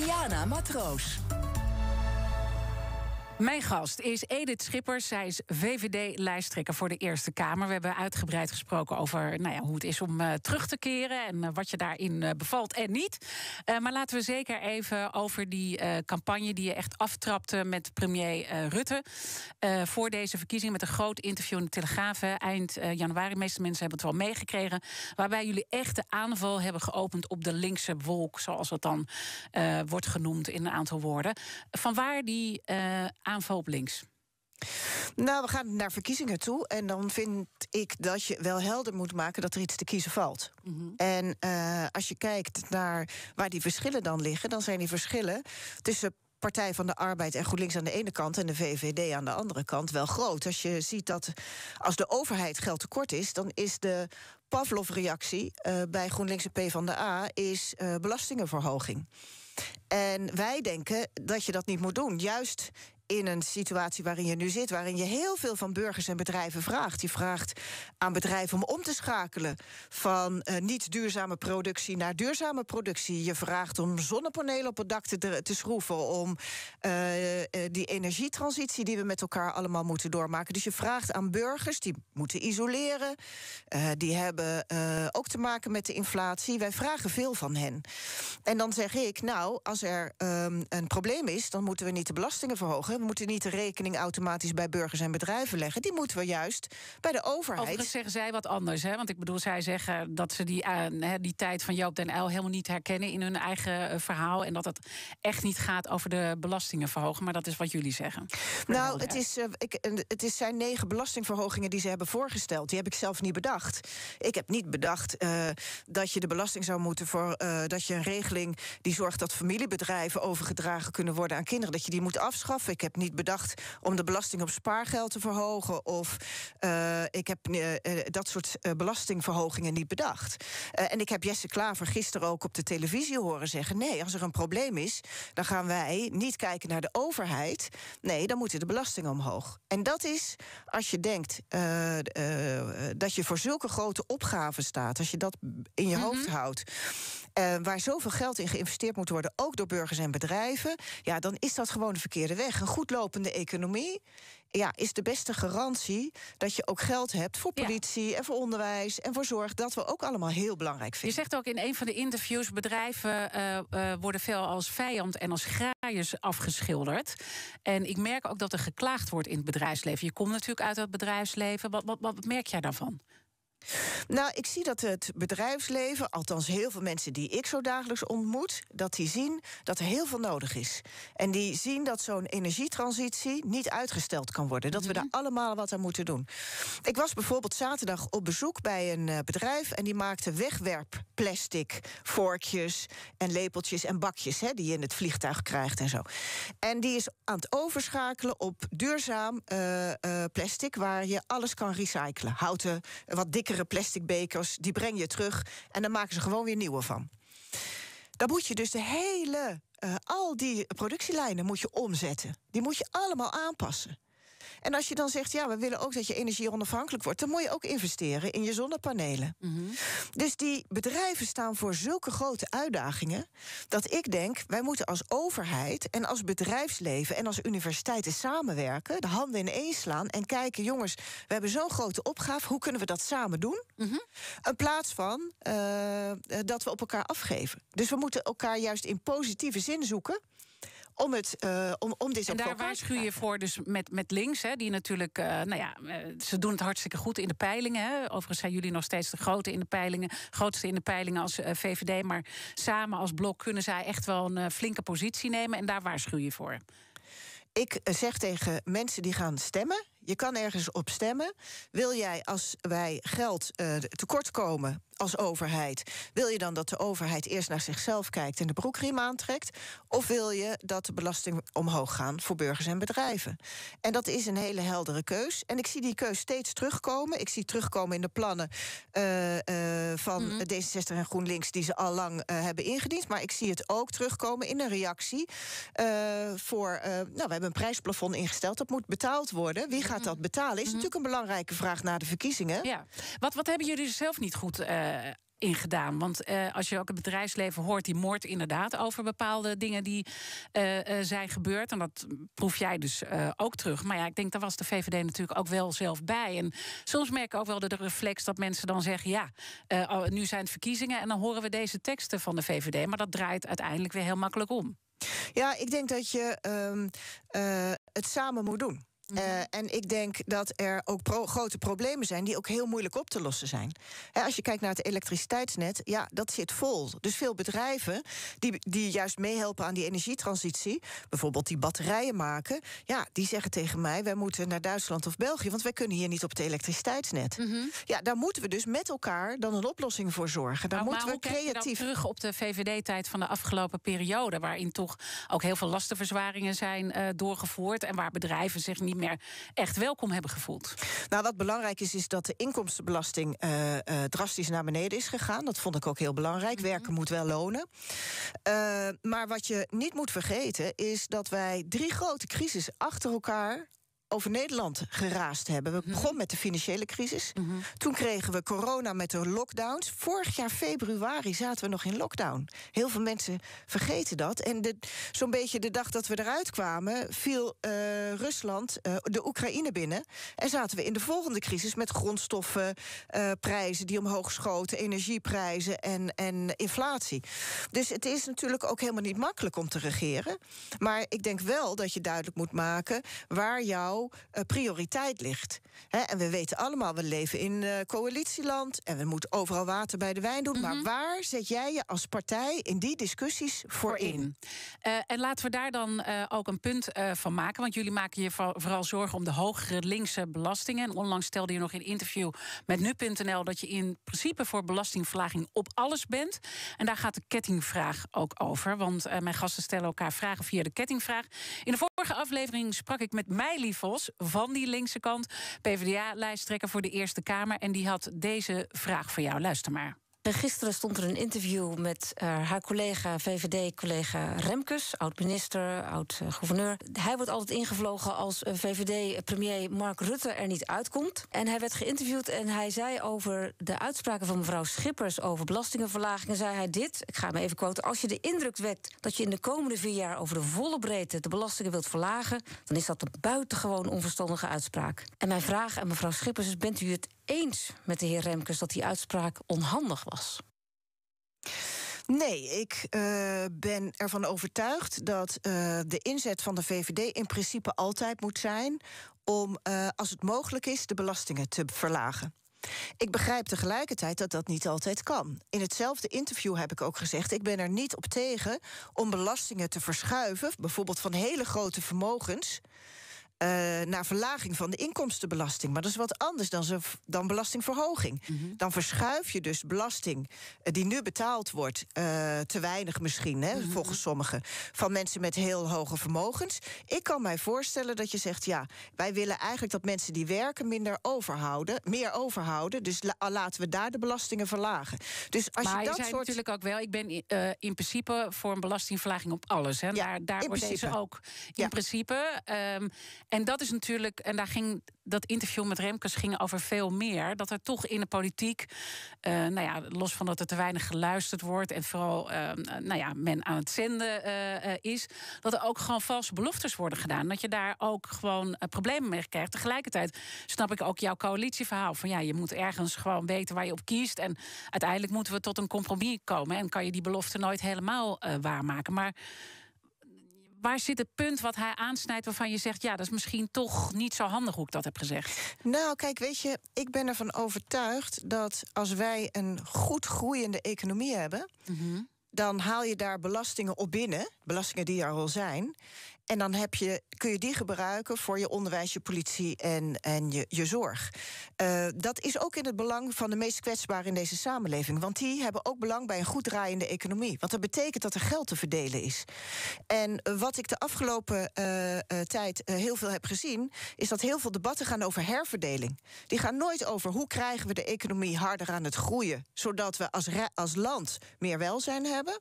Diana Matroos. Mijn gast is Edith Schippers. Zij is VVD-lijsttrekker voor de Eerste Kamer. We hebben uitgebreid gesproken over nou ja, hoe het is om eh, terug te keren en eh, wat je daarin eh, bevalt en niet. maar laten we zeker even over die campagne die je echt aftrapte met premier Rutte voor deze verkiezing. Met een groot interview in de Telegraaf eind januari. De meeste mensen hebben het wel meegekregen. Waarbij jullie echt de aanval hebben geopend op de linkse wolk, zoals dat dan wordt genoemd in een aantal woorden. Vanwaar die aanval? aanval op links? Nou, we gaan naar verkiezingen toe. En dan vind ik dat je wel helder moet maken dat er iets te kiezen valt. Mhm. En eh, als je kijkt naar waar die verschillen dan liggen, dan zijn die verschillen tussen Partij van de Arbeid en GroenLinks aan de ene kant en de VVD aan de andere kant wel groot. Als je ziet dat als de overheid geld tekort is, dan is de Pavlov-reactie eh, bij GroenLinks en PvdA is uh, eh, belastingenverhoging. En wij denken dat je dat niet moet doen. Juist in een situatie waarin je nu zit, waarin je heel veel van burgers en bedrijven vraagt. Je vraagt aan bedrijven om om te schakelen van eh, niet duurzame productie naar duurzame productie. Je vraagt om zonnepanelen op het dak te, te schroeven, om eh, eh, die energietransitie die we met elkaar allemaal moeten doormaken. Dus je vraagt aan burgers die moeten isoleren, die hebben ook te maken met de inflatie. Wij vragen veel van hen. En dan zeg ik, nou, als er ehm, een probleem is, dan moeten we niet de belastingen verhogen we moeten niet de rekening automatisch bij burgers en bedrijven leggen. Die moeten we juist bij de overheid. Overigens zeggen zij wat anders. Hè? Want ik bedoel, zij zeggen dat ze die, eh, die tijd van Joop den L helemaal niet herkennen in hun eigen eh, verhaal. En dat het echt niet gaat over de belastingen verhogen. Maar dat is wat jullie zeggen. Nou, het, is, eh, ik, het is zijn negen belastingverhogingen die ze hebben voorgesteld. Die heb ik zelf niet bedacht. Ik heb niet bedacht dat je de belasting zou moeten voor. dat je een regeling die zorgt dat familiebedrijven overgedragen kunnen worden aan kinderen. Dat je die moet afschaffen. Ik heb niet bedacht om de belasting op spaargeld te verhogen. Of eh, ik heb eh, eh, dat soort belastingverhogingen niet bedacht. en ik heb Jesse Klaver gisteren ook op de televisie horen zeggen: nee, als er een probleem is, dan gaan wij niet kijken naar de overheid. Nee, dan moeten de belastingen omhoog. En dat is als je denkt dat je voor zulke grote opgaven staat, als je dat in je mhm. hoofd houdt uh, waar zoveel geld in geïnvesteerd moet worden, ook door burgers en bedrijven, ja, dan is dat gewoon de verkeerde weg. Een goed lopende economie ja, is de beste garantie dat je ook geld hebt voor politie en voor onderwijs en voor zorg. Dat we ook allemaal heel belangrijk vinden. Je zegt ook in een van de interviews: bedrijven eh, eh, worden veel als vijand en als graaiers afgeschilderd. En ik merk ook dat er geklaagd wordt in het bedrijfsleven. Je komt natuurlijk uit het bedrijfsleven. Wat, wat, wat merk jij daarvan? Nou, ik zie dat het bedrijfsleven, althans heel veel mensen die ik zo dagelijks ontmoet, dat die zien dat er heel veel nodig is. En die zien dat zo'n energietransitie niet uitgesteld kan worden. Dat we mhm. daar allemaal wat aan moeten doen. Ik was bijvoorbeeld zaterdag op bezoek bij een eh, bedrijf en die maakte wegwerpplastic vorkjes en lepeltjes en bakjes hè, die je in het vliegtuig krijgt en zo. En die is aan het overschakelen op duurzaam eh, eh, plastic waar je alles kan recyclen. Houten, wat dikker plastic bekers, die breng je terug en dan maken ze gewoon weer nieuwe van. Dan moet je dus de hele, eh, al die productielijnen moet je omzetten. Die moet je allemaal aanpassen. En als je dan zegt, ja, we willen ook dat je energie onafhankelijk wordt, dan moet je ook investeren in je zonnepanelen. Mhm. Dus die bedrijven staan voor zulke grote uitdagingen dat ik denk, wij moeten als overheid en als bedrijfsleven en als universiteiten samenwerken, de handen ineen slaan en kijken, jongens, we hebben zo'n grote opgave, hoe kunnen we dat samen doen? Mm In plaats van eh, eh, dat we op elkaar afgeven. Dus we moeten elkaar juist in positieve zin zoeken om, het, uh, om, om dit en daar waarschuw je voor dus met, met links, hè, die natuurlijk... Eh, nou ja, eh, ze doen het hartstikke goed in de peilingen. Hè. Overigens zijn jullie nog steeds de grote in de peilingen, grootste in de peilingen als VVD. Maar samen als blok kunnen zij echt wel een flinke positie nemen. En daar waarschuw je voor. Ik zeg tegen mensen die gaan stemmen je kan ergens op stemmen. Wil jij, als wij geld uh, eh, tekort als overheid, wil je dan dat de overheid eerst naar zichzelf kijkt en de broekriem aantrekt? Of wil je dat de belasting omhoog gaan voor burgers en bedrijven? En dat is een hele heldere keus. En ik zie die keus steeds terugkomen. Ik zie terugkomen in de plannen eh, eh, van mhm. D66 en GroenLinks, die ze al lang hebben ingediend. Maar ik zie het ook terugkomen in een reactie voor. nou, we hebben een prijsplafond ingesteld. Dat moet betaald worden. Wie gaat dat mhm. betalen? Is mhm. natuurlijk een belangrijke vraag na de verkiezingen. Ja. Wat, wat hebben jullie dus zelf niet goed uh, eh, in Want eh, als je ook het bedrijfsleven hoort, die moord inderdaad over bepaalde dingen die eh, zijn gebeurd. En dat proef jij dus ook terug. Maar ja, ik denk daar was de VVD natuurlijk ook wel zelf bij. En soms merk ik ook wel de reflex dat mensen dan zeggen: ja, oh, nu zijn het verkiezingen en dan horen we deze teksten van de VVD. Maar dat draait uiteindelijk weer heel makkelijk om. Ja, ik denk dat je ehm, het samen moet doen. Eh, mhm. en ik denk dat er ook grote problemen zijn die ook heel moeilijk op te lossen zijn. als je kijkt naar het elektriciteitsnet, ja, dat zit vol. Dus veel bedrijven die, die juist meehelpen aan die energietransitie, bijvoorbeeld die batterijen maken, ja, die zeggen tegen mij: wij moeten naar Duitsland of België, want wij kunnen hier niet op het elektriciteitsnet. Mhm. Ja, daar moeten we dus met elkaar dan een oplossing voor zorgen. Daar moeten we creatief. terug op de VVD-tijd van de afgelopen periode, waarin toch ook heel veel lastenverzwaringen zijn eh, doorgevoerd en waar bedrijven zich niet echt welkom hebben gevoeld. Nou, wat belangrijk is, is dat de inkomstenbelasting eh, eh, drastisch naar beneden is gegaan. Dat vond ik ook heel belangrijk. Mhm. Werken moet wel lonen. Eh, maar wat je niet moet vergeten, is dat wij drie grote crisis achter elkaar over Nederland geraast hebben. We mhm. begonnen met de financiële crisis. Mhm. Toen kregen we corona met de lockdowns. Vorig jaar februari zaten we nog in lockdown. Heel veel mensen vergeten dat. En zo'n beetje de dag dat we eruit kwamen, viel eh, Rusland eh, de Oekraïne binnen. En zaten we in de volgende crisis met grondstoffenprijzen eh, uh, die omhoog schoten, energieprijzen en, en inflatie. Dus het is natuurlijk ook helemaal niet makkelijk om te regeren. Maar ik denk wel dat je duidelijk moet maken waar jouw eh, prioriteit ligt. en we weten allemaal, we leven in eh, coalitieland en we moeten overal water bij de wijn doen. Maar mhm. waar zet jij je als partij in die discussies voor, in? Eh, en laten we daar dan ook een punt van maken. Want jullie maken je vooral zorgen om de hogere linkse belastingen. En onlangs stelde je nog in interview met nu.nl dat je in principe voor belastingverlaging op alles bent. En daar gaat de kettingvraag ook over. Want mijn gasten stellen elkaar vragen via de kettingvraag. In de vorige aflevering sprak ik met mij van van die linkse kant. PvdA-lijsttrekker voor de Eerste Kamer. En die had deze vraag voor jou. Luister maar gisteren stond er een interview met eh, haar collega, VVD-collega Remkes, oud-minister, oud-gouverneur. Hij wordt altijd ingevlogen als eh, VVD-premier Mark Rutte er niet uitkomt. En hij werd geïnterviewd en hij zei over de uitspraken van mevrouw Schippers over belastingenverlagingen, zei hij dit, ik ga hem even quoten, als je de indruk wekt dat je in de komende vier jaar over de volle breedte de belastingen wilt verlagen, dan is dat een buitengewoon onverstandige uitspraak. En mijn vraag aan mevrouw Schippers is, bent u het eens met de heer Remkes dat die uitspraak onhandig was? Nee, ik eh, ben ervan overtuigd dat eh, de inzet van de VVD in principe altijd moet zijn om, eh, als het mogelijk is, de belastingen te verlagen. Ik begrijp tegelijkertijd dat dat niet altijd kan. In hetzelfde interview heb ik ook gezegd: ik ben er niet op tegen om belastingen te verschuiven, bijvoorbeeld van hele grote vermogens eh, naar verlaging van de inkomstenbelasting. Maar dat is wat anders dan, dan belastingverhoging. Mhm. Dan verschuif je dus belasting eh, die nu betaald wordt, eh, te weinig misschien, hè, mhm. volgens sommigen, van mensen met heel hoge vermogens. Ik kan mij voorstellen dat je zegt: ja, wij willen eigenlijk dat mensen die werken minder overhouden, meer overhouden. Dus ah, laten we daar de belastingen verlagen. Dus als maar je dat natuurlijk ook wel, ik ben in principe voor een belastingverlaging op alles. Hè. Ja, daar daar wordt deze ook in principe. Um, en dat is natuurlijk, en daar ging dat interview met Remkes ging over veel meer. Dat er toch in de politiek, eh, nou ja, los van dat er te weinig geluisterd wordt en vooral, eh, nou ja, men aan het zenden eh, is, dat er ook gewoon valse beloftes worden gedaan. Dat je daar ook gewoon problemen mee krijgt. Tegelijkertijd snap ik ook jouw coalitieverhaal van ja, je moet ergens gewoon weten waar je op kiest. En uiteindelijk moeten we tot een compromis komen en kan je die belofte nooit helemaal waarmaken. Maar waar zit het punt wat hij aansnijdt waarvan je zegt: ja, dat is misschien toch niet zo handig hoe ik dat heb gezegd? Nou, kijk, weet je, ik ben ervan overtuigd dat als wij een goed groeiende economie hebben, mhm. dan haal je daar belastingen op binnen belastingen die er al zijn. En dan heb je, kun je die gebruiken voor je onderwijs, je politie en, en je, je zorg. Eh, dat is ook in het belang van de meest kwetsbaren in deze samenleving. Want die hebben ook belang bij een goed draaiende economie. Want dat betekent dat er geld te verdelen is. En wat ik de afgelopen eh, eh, tijd heel veel heb gezien, is dat heel veel debatten gaan over herverdeling. Die gaan nooit over hoe krijgen we de economie harder aan het groeien, zodat we als, als land meer welzijn hebben.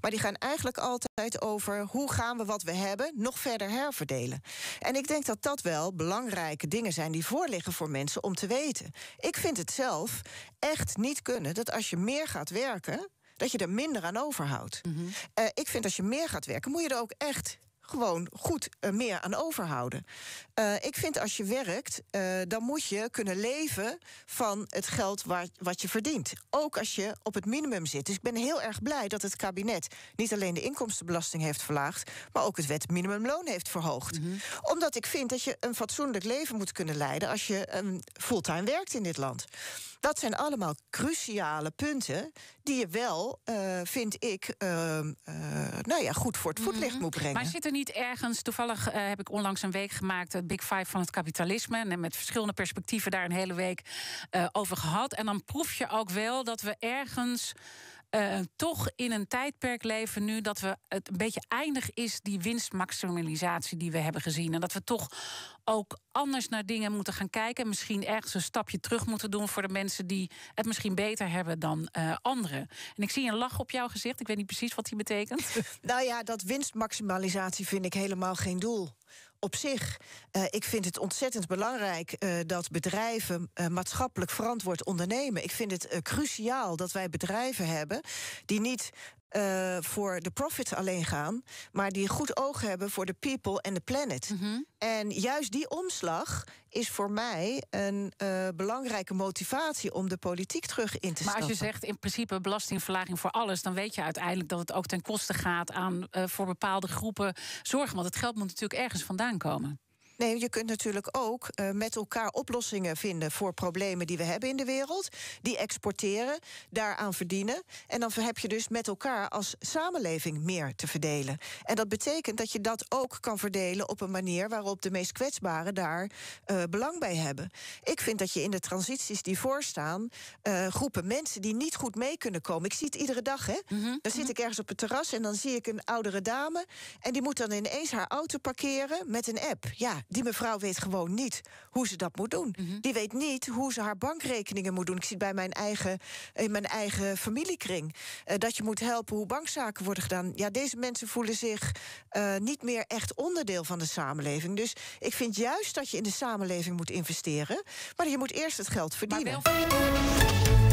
Maar die gaan eigenlijk altijd over over hoe gaan we wat we hebben nog verder herverdelen. En ik denk dat dat wel belangrijke dingen zijn die voorliggen voor mensen om te weten. Ik vind het zelf echt niet kunnen dat als je meer gaat werken, dat je er minder aan overhoudt. Mhm. Eh, ik vind als je meer gaat werken, moet je er ook echt gewoon goed eh, meer aan overhouden. Eh, ik vind als je werkt, eh, dan moet je kunnen leven van het geld wat je verdient. Ook als je op het minimum zit. Dus ik ben heel erg blij dat het kabinet niet alleen de inkomstenbelasting heeft verlaagd, maar ook het wet minimumloon heeft verhoogd. Mhm. Omdat ik vind dat je een fatsoenlijk leven moet kunnen leiden als je ehm, fulltime werkt in dit land. Dat zijn allemaal cruciale punten die je wel, eh, vind ik, ehm, eh, nou ja, goed voor het mhm. voetlicht moet brengen. Maar zit er niet ergens, toevallig eh, heb ik onlangs een week gemaakt, het Big Five van het kapitalisme, en met verschillende perspectieven daar een hele week over gehad. En dan proef je ook wel dat we ergens eh, toch in een tijdperk leven nu dat we het een beetje eindig is die winstmaximalisatie die we hebben gezien. En dat we toch ook anders naar dingen moeten gaan kijken. En misschien ergens een stapje terug moeten doen voor de mensen die het misschien beter hebben dan eh, anderen. En ik zie een lach op jouw gezicht. Ik weet niet precies wat die betekent. Nou ja, dat winstmaximalisatie vind ik helemaal geen doel op zich, eh, ik vind het ontzettend belangrijk eh, dat bedrijven eh, maatschappelijk verantwoord ondernemen. Ik vind het cruciaal dat wij bedrijven hebben die niet eh, voor de profits alleen gaan, maar die goed oog hebben voor de people en de planet. Mhm. En juist die omslag is voor mij een eh, belangrijke motivatie om de politiek terug in te stappen. Maar als je zegt in principe belastingverlaging voor alles, dan weet je uiteindelijk dat het ook ten koste gaat aan eh, voor bepaalde groepen zorgen. Want het geld moet natuurlijk ergens vandaan komen. Nee, je kunt natuurlijk ook eh, met elkaar oplossingen vinden voor problemen die we hebben in de wereld. Die exporteren, daaraan verdienen. En dan heb je dus met elkaar als samenleving meer te verdelen. En dat betekent dat je dat ook kan verdelen op een manier waarop de meest kwetsbaren daar eh, belang bij hebben. Ik vind dat je in de transities die voorstaan, eh, groepen mensen die niet goed mee kunnen komen. Ik zie het iedere dag, hè? Mhm, dan zit mhm. ik ergens op het terras en dan zie ik een oudere dame. En die moet dan ineens haar auto parkeren met een app. Ja, die mevrouw weet gewoon niet hoe ze dat moet doen. Mhm. Die weet niet hoe ze haar bankrekeningen moet doen. Ik zie het bij mijn eigen, in mijn eigen familiekring. Eh, dat je moet helpen hoe bankzaken worden gedaan. Ja, deze mensen voelen zich eh, niet meer echt onderdeel van de samenleving. Dus ik vind juist dat je in de samenleving moet investeren. Maar je moet eerst het geld verdienen.